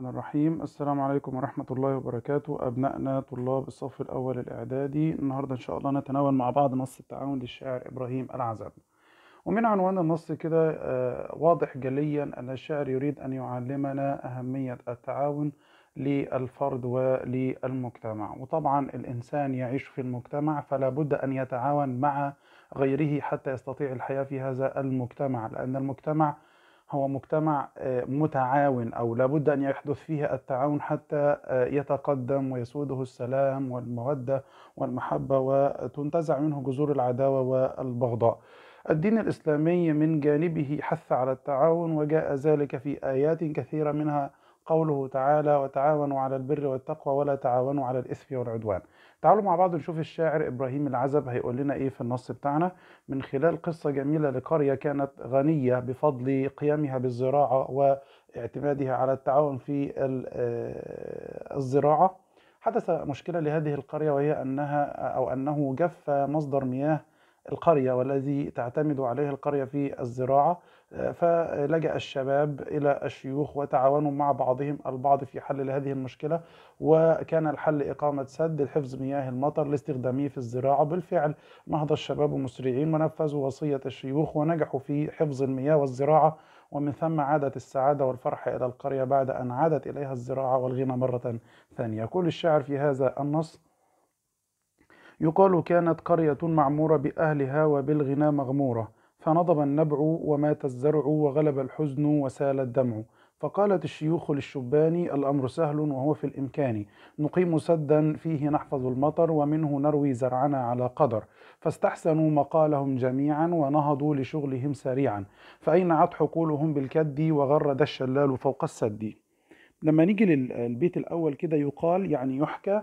الرحمن الرحيم السلام عليكم ورحمة الله وبركاته أبنائنا طلاب الصف الأول الإعدادي النهاردة إن شاء الله نتناول مع بعض نص التعاون للشاعر إبراهيم العزب ومن عنوان النص كده آه، واضح جليا أن الشاعر يريد أن يعلمنا أهمية التعاون للفرد وللمجتمع وطبعا الإنسان يعيش في المجتمع فلا بد أن يتعاون مع غيره حتى يستطيع الحياة في هذا المجتمع لأن المجتمع هو مجتمع آه، متعاون أو لابد أن يحدث فيه التعاون حتى آه، يتقدم ويسوده السلام والمودة والمحبة وتنتزع منه جذور العداوة والبغضاء الدين الإسلامي من جانبه حث على التعاون وجاء ذلك في آيات كثيرة منها قوله تعالى وتعاونوا على البر والتقوى ولا تعاونوا على الإثم والعدوان تعالوا مع بعض نشوف الشاعر إبراهيم العزب هيقول لنا إيه في النص بتاعنا من خلال قصة جميلة لقرية كانت غنية بفضل قيامها بالزراعة واعتمادها على التعاون في آه، الزراعة حدث مشكلة لهذه القرية وهي أنها أو أنه جف مصدر مياه القرية والذي تعتمد عليه القرية في الزراعة آه، فلجأ الشباب إلى الشيوخ وتعاونوا مع بعضهم البعض في حل هذه المشكلة وكان الحل إقامة سد لحفظ مياه المطر لاستخدامه في الزراعة بالفعل نهض الشباب مسرعين ونفذوا وصية الشيوخ ونجحوا في حفظ المياه والزراعة ومن ثم عادت السعادة والفرح إلى القرية بعد أن عادت إليها الزراعة والغنى مرة ثانية كل الشاعر في هذا النص يقال كانت قرية معمورة بأهلها وبالغنى مغمورة فنضب النبع ومات الزرع وغلب الحزن وسال الدمع فقالت الشيوخ للشبان الأمر سهل وهو في الإمكان نقيم سدا فيه نحفظ المطر ومنه نروي زرعنا على قدر فاستحسنوا مقالهم جميعا ونهضوا لشغلهم سريعا فأينعت حقولهم بالكد وغرد الشلال فوق السد لما نيجي للبيت الأول كده يقال يعني يحكى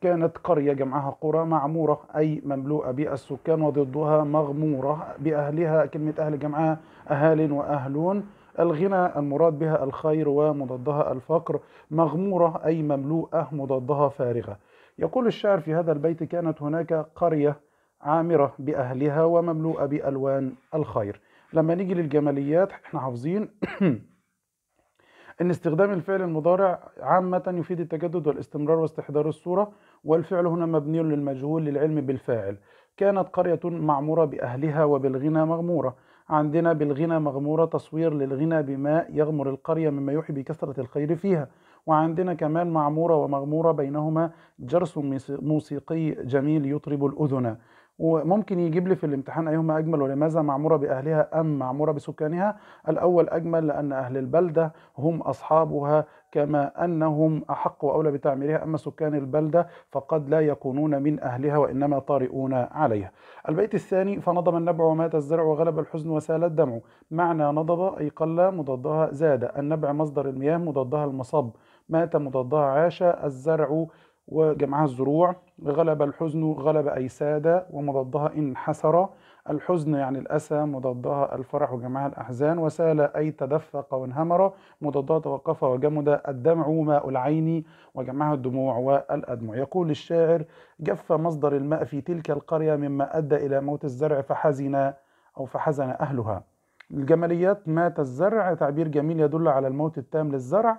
كانت قرية جمعها قرى معمورة أي مملوءة بالسكان وضدها مغمورة بأهلها كلمة أهل جمعها أهال وأهلون الغنى المراد بها الخير ومضادها الفقر مغمورة أي مملوءة مضادها فارغة يقول الشاعر في هذا البيت كانت هناك قرية عامرة بأهلها ومملوءة بألوان الخير لما نيجي للجماليات احنا حافظين ان استخدام الفعل المضارع عامة يفيد التجدد والاستمرار واستحضار الصورة والفعل هنا مبني للمجهول للعلم بالفاعل كانت قرية معمورة بأهلها وبالغنى مغمورة عندنا بالغنى مغمورة تصوير للغنى بماء يغمر القرية مما يوحي بكثرة الخير فيها وعندنا كمان معمورة ومغمورة بينهما جرس موسيقي جميل يطرب الأذن وممكن يجيب لي في الامتحان أيهما أجمل ولماذا معمورة بأهلها أم معمورة بسكانها الأول أجمل لأن أهل البلدة هم أصحابها كما أنهم أحق وأولى بتعميرها أما سكان البلدة فقد لا يكونون من أهلها وإنما طارئون عليها البيت الثاني فنضم النبع ومات الزرع وغلب الحزن وسال الدمع معنى نضب أي قل مضادها زاد النبع مصدر المياه مضادها المصب مات مضادها عاش الزرع وجمعها الزروع غلب الحزن غلب أيسادا ومضادها إن حسر الحزن يعني الأسى مضادها الفرح وجمعها الأحزان وسال أي تدفق وانهمر مضادها توقف وجمد الدمع ماء العين وجمعها الدموع والأدمع يقول الشاعر جف مصدر الماء في تلك القرية مما أدى إلى موت الزرع فحزن أو فحزن أهلها الجماليات مات الزرع تعبير جميل يدل على الموت التام للزرع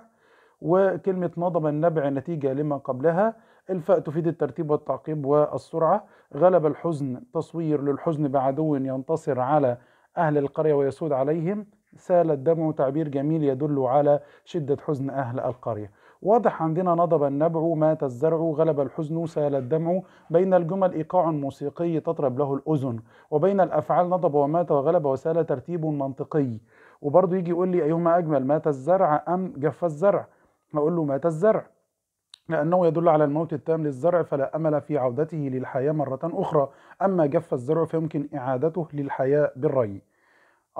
وكلمة نضب النبع نتيجة لما قبلها الفاء تفيد الترتيب والتعقيب والسرعة غلب الحزن تصوير للحزن بعدو ينتصر على أهل القرية ويسود عليهم سال الدمع تعبير جميل يدل على شدة حزن أهل القرية واضح عندنا نضب النبع مات الزرع غلب الحزن سال الدمع بين الجمل إيقاع موسيقي تطرب له الأذن وبين الأفعال نضب ومات وغلب وسال ترتيب منطقي وبرضه يجي يقول لي أيهما أجمل مات الزرع أم جف الزرع أقول له مات الزرع لأنه يدل على الموت التام للزرع فلا أمل في عودته للحياة مرة أخرى أما جف الزرع فيمكن إعادته للحياة بالري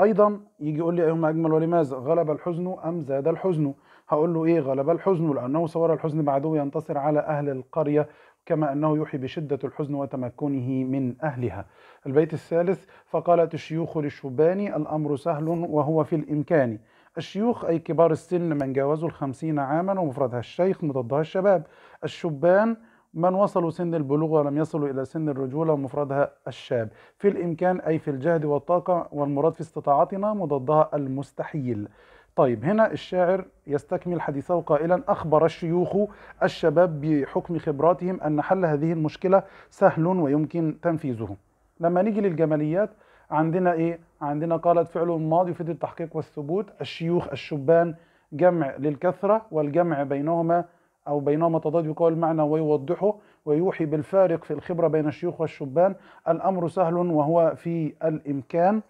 أيضا يجي يقول لي أيهما أجمل ولماذا غلب الحزن أم زاد الحزن هقول له إيه غلب الحزن لأنه صور الحزن بعده ينتصر على أهل القرية كما أنه يوحي بشدة الحزن وتمكنه من أهلها البيت الثالث فقالت الشيوخ للشباني الأمر سهل وهو في الإمكان الشيوخ أي كبار السن من جاوزوا الخمسين عاما ومفردها الشيخ مضادها الشباب الشبان من وصلوا سن البلوغ ولم يصلوا إلى سن الرجولة ومفردها الشاب في الإمكان أي في الجهد والطاقة والمراد في استطاعتنا مضادها المستحيل طيب هنا الشاعر يستكمل حديثه قائلا أخبر الشيوخ الشباب بحكم خبراتهم أن حل هذه المشكلة سهل ويمكن تنفيذه لما نيجي للجماليات عندنا ايه عندنا قالت فعل الماضي يفيد التحقيق والثبوت الشيوخ الشبان جمع للكثرة والجمع بينهما أو بينهما تضاد يقال المعنى ويوضحه ويوحي بالفارق في الخبرة بين الشيوخ والشبان الأمر سهل وهو في الإمكان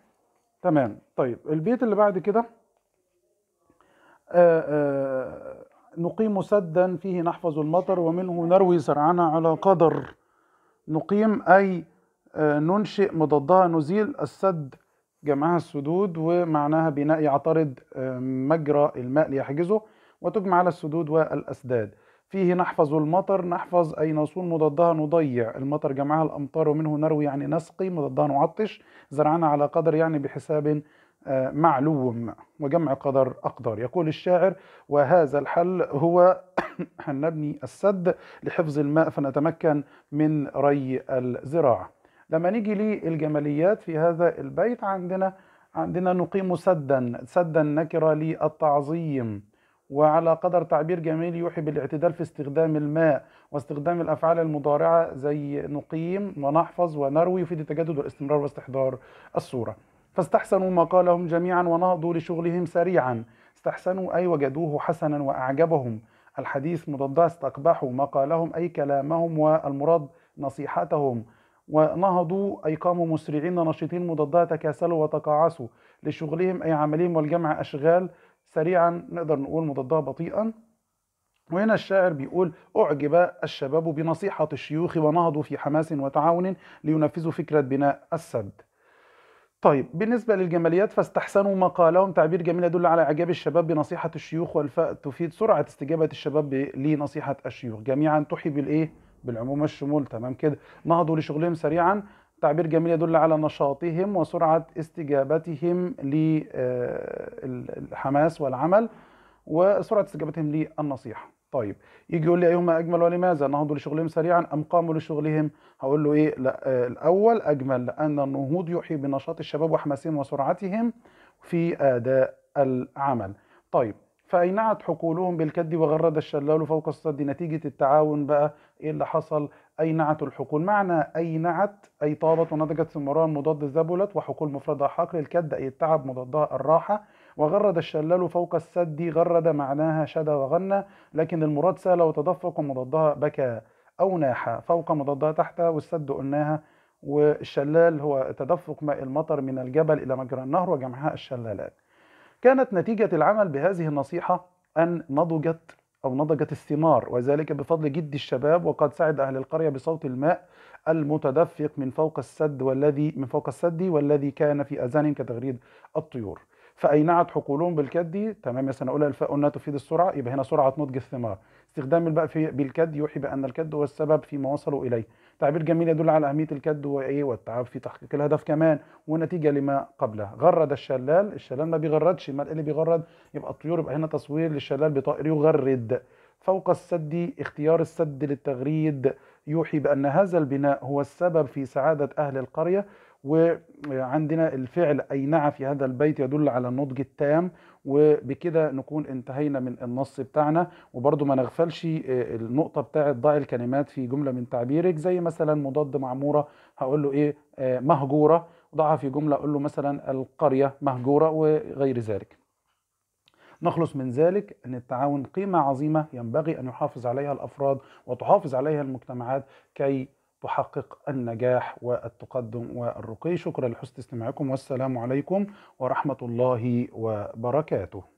تمام طيب البيت اللي بعد كده آه، آه، نقيم سدا فيه نحفظ المطر ومنه نروي زرعنا على قدر نقيم أي آه، ننشئ مضادها نزيل السد جمعها السدود ومعناها بناء يعترض آه، مجرى الماء ليحجزه وتجمع على السدود والأسداد فيه نحفظ المطر نحفظ أي نصون مضادها نضيع المطر جمعها الأمطار ومنه نروي يعني نسقي مضادها نعطش زرعنا على قدر يعني بحساب آه، معلوم وجمع قدر أقدار يقول الشاعر وهذا الحل هو أن نبني السد لحفظ الماء فنتمكن من ري الزراعة لما نيجي للجماليات في هذا البيت عندنا عندنا نقيم سدا سدا نكره للتعظيم وعلى قدر تعبير جميل يوحي بالاعتدال في استخدام الماء واستخدام الافعال المضارعه زي نقيم ونحفظ ونروي يفيد التجدد والاستمرار واستحضار الصوره فاستحسنوا ما قالهم جميعا ونهضوا لشغلهم سريعا استحسنوا اي وجدوه حسنا واعجبهم الحديث مضاد استقبحوا ما قالهم اي كلامهم والمراد نصيحتهم ونهضوا أي قاموا مسرعين نشيطين مضادها تكاسلوا وتقاعسوا لشغلهم أي عملهم والجمع أشغال سريعا نقدر نقول مضادها بطيئا وهنا الشاعر بيقول أعجب الشباب بنصيحة الشيوخ ونهضوا في حماس وتعاون لينفذوا فكرة بناء السد طيب بالنسبة للجماليات فاستحسنوا ما قالهم تعبير جميل يدل على إعجاب الشباب بنصيحة الشيوخ والفاء تفيد سرعة استجابة الشباب لنصيحة الشيوخ جميعا تحب الإيه؟ بالعموم الشمول تمام كده نهضوا لشغلهم سريعا تعبير جميل يدل على نشاطهم وسرعة استجابتهم للحماس آه، والعمل وسرعة استجابتهم للنصيحة طيب يجي يقول لي أيهما أجمل ولماذا نهضوا لشغلهم سريعا أم قاموا لشغلهم هقول له إيه لا آه، الأول أجمل لأن النهوض يحيي بنشاط الشباب وحماسهم وسرعتهم في أداء العمل طيب فأينعت حقولهم بالكد وغرد الشلال فوق الصد نتيجة التعاون بقى إيه اللي حصل أينعت الحقول معنى أينعت أي طابت ونضجت ثمران مضاد زبلت وحقول مفردها حقل الكد أي التعب مضادها الراحة وغرد الشلال فوق السد غرد معناها شدى وغنى لكن المراد سهل وتدفق ومضادها بكى أو ناحى فوق مضادها تحت والسد قلناها والشلال هو تدفق ماء المطر من الجبل إلى مجرى النهر وجمعها الشلالات كانت نتيجة العمل بهذه النصيحة أن نضجت أو نضجت الثمار وذلك بفضل جد الشباب وقد سعد أهل القرية بصوت الماء المتدفق من فوق السد والذي من فوق السد والذي كان في أذانهم كتغريد الطيور فأينعت حقولهم بالكد تمام يا سنة أولى الفاء لا تفيد السرعة يبقى هنا سرعة نضج الثمار استخدام الباء بالكد يوحي بأن الكد هو السبب فيما وصلوا إليه تعبير جميل يدل على اهميه الكد وايه والتعب في تحقيق الهدف كمان ونتيجه لما قبلها غرد الشلال الشلال ما بيغردش ما اللي بيغرد يبقى الطيور يبقى هنا تصوير للشلال بطائر يغرد فوق السد اختيار السد للتغريد يوحي بان هذا البناء هو السبب في سعاده اهل القريه وعندنا الفعل أينع في هذا البيت يدل على النضج التام وبكده نكون انتهينا من النص بتاعنا وبرضو ما نغفلش آه، النقطة بتاعة ضع الكلمات في جملة من تعبيرك زي مثلا مضاد معمورة هقول له ايه آه، مهجورة ضعها في جملة اقول له مثلا القرية مهجورة وغير ذلك نخلص من ذلك أن التعاون قيمة عظيمة ينبغي أن يحافظ عليها الأفراد وتحافظ عليها المجتمعات كي تحقق النجاح والتقدم والرقي شكرا لحسن استماعكم والسلام عليكم ورحمة الله وبركاته